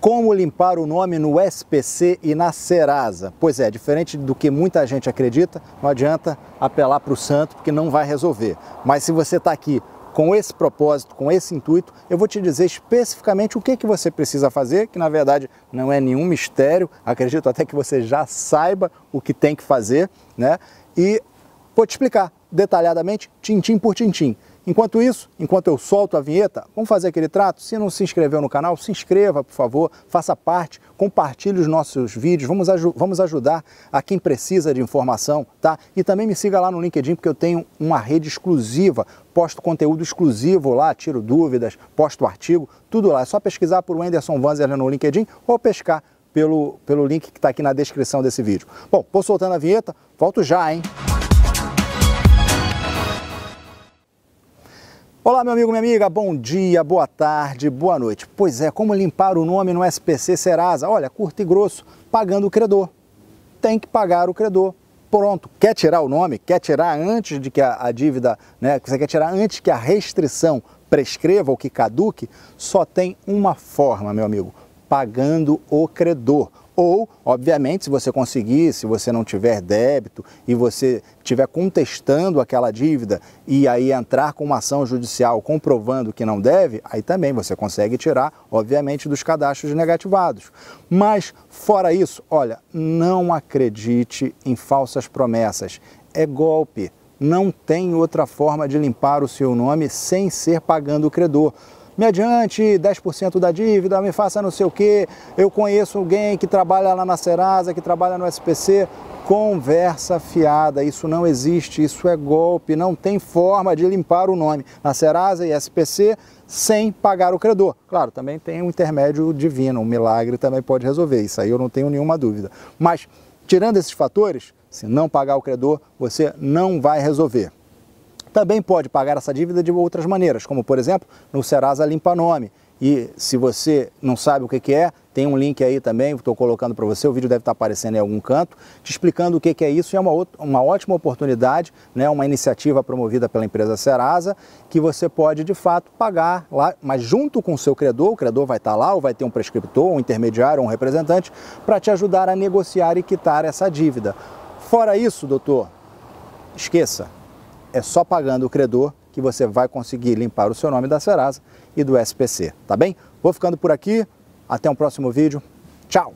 Como limpar o nome no SPC e na Serasa? Pois é, diferente do que muita gente acredita, não adianta apelar para o santo porque não vai resolver. Mas se você está aqui com esse propósito, com esse intuito, eu vou te dizer especificamente o que, que você precisa fazer, que na verdade não é nenhum mistério, acredito até que você já saiba o que tem que fazer, né? E vou te explicar detalhadamente, tintim por tintim. Enquanto isso, enquanto eu solto a vinheta, vamos fazer aquele trato? Se não se inscreveu no canal, se inscreva, por favor, faça parte, compartilhe os nossos vídeos, vamos, aj vamos ajudar a quem precisa de informação, tá? E também me siga lá no LinkedIn, porque eu tenho uma rede exclusiva, posto conteúdo exclusivo lá, tiro dúvidas, posto artigo, tudo lá. É só pesquisar por Anderson Wanzer no LinkedIn ou pescar pelo, pelo link que está aqui na descrição desse vídeo. Bom, vou soltando a vinheta, volto já, hein? Olá, meu amigo, minha amiga, bom dia, boa tarde, boa noite. Pois é, como limpar o nome no SPC Serasa? Olha, curto e grosso, pagando o credor. Tem que pagar o credor. Pronto, quer tirar o nome? Quer tirar antes de que a, a dívida, né? Você quer tirar antes que a restrição prescreva ou que caduque? Só tem uma forma, meu amigo, pagando o credor ou, obviamente, se você conseguir, se você não tiver débito e você estiver contestando aquela dívida e aí entrar com uma ação judicial comprovando que não deve, aí também você consegue tirar, obviamente, dos cadastros negativados. Mas, fora isso, olha, não acredite em falsas promessas. É golpe. Não tem outra forma de limpar o seu nome sem ser pagando o credor me adiante 10% da dívida, me faça não sei o quê, eu conheço alguém que trabalha lá na Serasa, que trabalha no SPC. Conversa fiada, isso não existe, isso é golpe, não tem forma de limpar o nome na Serasa e SPC sem pagar o credor. Claro, também tem um intermédio divino, um milagre também pode resolver, isso aí eu não tenho nenhuma dúvida. Mas, tirando esses fatores, se não pagar o credor, você não vai resolver também pode pagar essa dívida de outras maneiras, como por exemplo no Serasa Limpa Nome. E se você não sabe o que é, tem um link aí também, estou colocando para você, o vídeo deve estar tá aparecendo em algum canto, te explicando o que é isso. E é uma, outra, uma ótima oportunidade, né, uma iniciativa promovida pela empresa Serasa, que você pode de fato pagar lá, mas junto com o seu credor, o credor vai estar tá lá, ou vai ter um prescriptor, um intermediário, um representante, para te ajudar a negociar e quitar essa dívida. Fora isso, doutor, esqueça, é só pagando o credor que você vai conseguir limpar o seu nome da Serasa e do SPC, tá bem? Vou ficando por aqui, até um próximo vídeo, tchau!